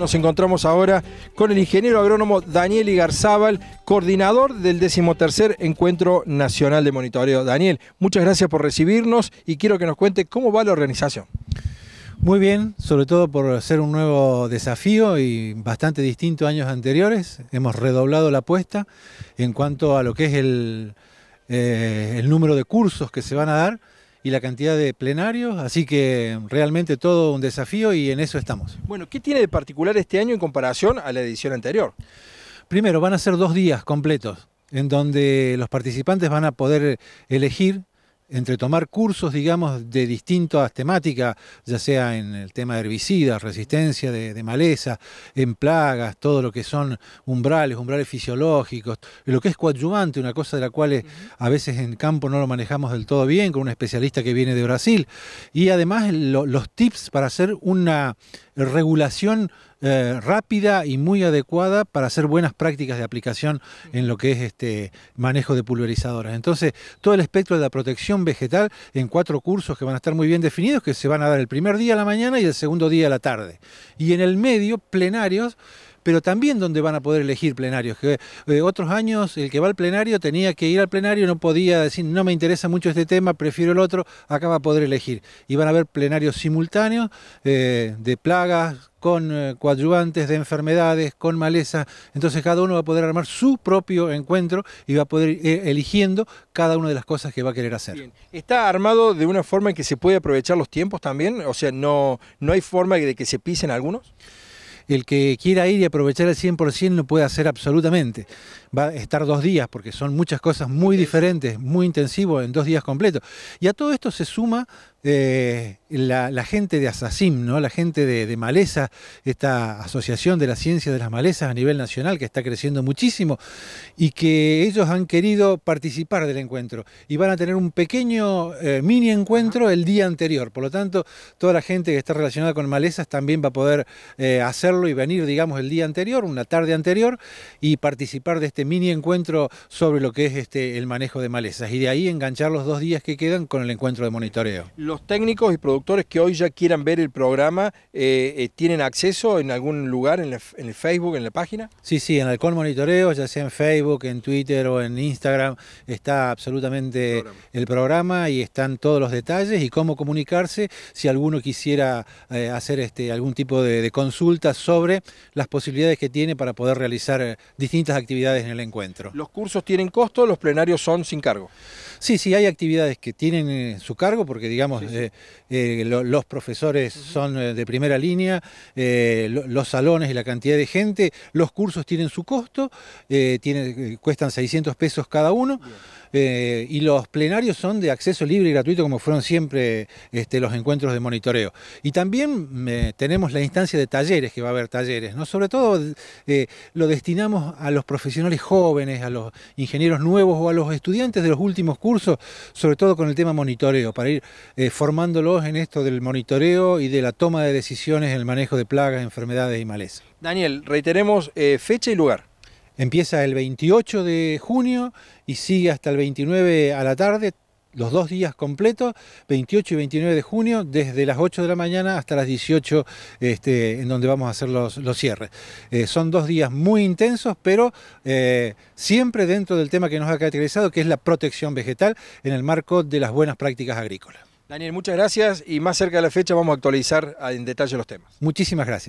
Nos encontramos ahora con el ingeniero agrónomo Daniel Igarzábal, coordinador del 13 Encuentro Nacional de Monitoreo. Daniel, muchas gracias por recibirnos y quiero que nos cuente cómo va la organización. Muy bien, sobre todo por ser un nuevo desafío y bastante distinto a años anteriores. Hemos redoblado la apuesta en cuanto a lo que es el, eh, el número de cursos que se van a dar y la cantidad de plenarios, así que realmente todo un desafío y en eso estamos. Bueno, ¿qué tiene de particular este año en comparación a la edición anterior? Primero, van a ser dos días completos en donde los participantes van a poder elegir entre tomar cursos, digamos, de distintas temáticas, ya sea en el tema de herbicidas, resistencia de, maleza, en plagas, todo lo que son umbrales, umbrales fisiológicos, lo que es coadyuvante, una cosa de la cual eh, a veces en campo no lo manejamos del todo bien, con un especialista que viene de Brasil, y además los tips para hacer una regulación eh, rápida y muy adecuada para hacer buenas prácticas de aplicación en lo que es este manejo de pulverizadoras. Entonces, todo el espectro de la protección vegetal en cuatro cursos que van a estar muy bien definidos, que se van a dar el primer día a la mañana y el segundo día a la tarde. Y en el medio, plenarios pero también donde van a poder elegir plenarios. Que, eh, otros años el que va al plenario tenía que ir al plenario, no podía decir no me interesa mucho este tema, prefiero el otro, acá va a poder elegir. Y van a haber plenarios simultáneos eh, de plagas, con eh, coadyuvantes de enfermedades, con maleza. Entonces cada uno va a poder armar su propio encuentro y va a poder ir eh, eligiendo cada una de las cosas que va a querer hacer. ¿Está armado de una forma en que se puede aprovechar los tiempos también? O sea, ¿no, no hay forma de que se pisen algunos? el que quiera ir y aprovechar al 100% lo puede hacer absolutamente. Va a estar dos días porque son muchas cosas muy diferentes, muy intensivos en dos días completos. Y a todo esto se suma eh, la, gente de Asasim, ¿no? la gente de, de, Maleza, esta asociación de la ciencia de las malezas a nivel nacional que está creciendo muchísimo y que ellos han querido participar del encuentro y van a tener un pequeño eh, mini encuentro el día anterior. Por lo tanto, toda la gente que está relacionada con malezas también va a poder eh, hacerlo y venir, digamos, el día anterior, una tarde anterior y participar de este mini encuentro sobre lo que es este, el manejo de malezas y de ahí enganchar los dos días que quedan con el encuentro de monitoreo. Los técnicos y que hoy ya quieran ver el programa, eh, eh, ¿tienen acceso en algún lugar, en, el Facebook, en la página? Sí, sí, en alcohol Monitoreo, ya sea en Facebook, en Twitter o en Instagram, está absolutamente el programa, y están todos los detalles y cómo comunicarse si alguno quisiera eh, hacer este, algún tipo de, de consulta sobre las posibilidades que tiene para poder realizar distintas actividades en el encuentro. ¿Los cursos tienen costo? ¿Los plenarios son sin cargo? Sí, sí, hay actividades que tienen eh, su cargo, porque digamos, eh, eh, los profesores son de primera línea, los salones y la cantidad de gente, los cursos tienen su costo, cuestan 600 pesos cada uno. Eh, y los plenarios son de acceso libre y gratuito como fueron siempre este, los encuentros de monitoreo. Y también tenemos la instancia de talleres, que va a haber talleres, ¿no? Sobre todo eh, lo destinamos a los profesionales jóvenes, a los ingenieros nuevos o a los estudiantes de los últimos cursos, sobre todo con el tema monitoreo, para ir eh, formándolos en esto del monitoreo y de la toma de decisiones en el manejo de plagas, enfermedades y malezas. Daniel, reiteremos fecha y lugar. Empieza el 28 de junio y sigue hasta el 29 a la tarde, los dos días completos, 28 y 29 de junio, desde las 8 de la mañana hasta las 18, este, en donde vamos a hacer los, cierres. Eh, son dos días muy intensos, pero eh, siempre dentro del tema que nos ha caracterizado, que es la protección vegetal en el marco de las buenas prácticas agrícolas. Daniel, muchas gracias y más cerca de la fecha vamos a actualizar en detalle los temas. Muchísimas gracias.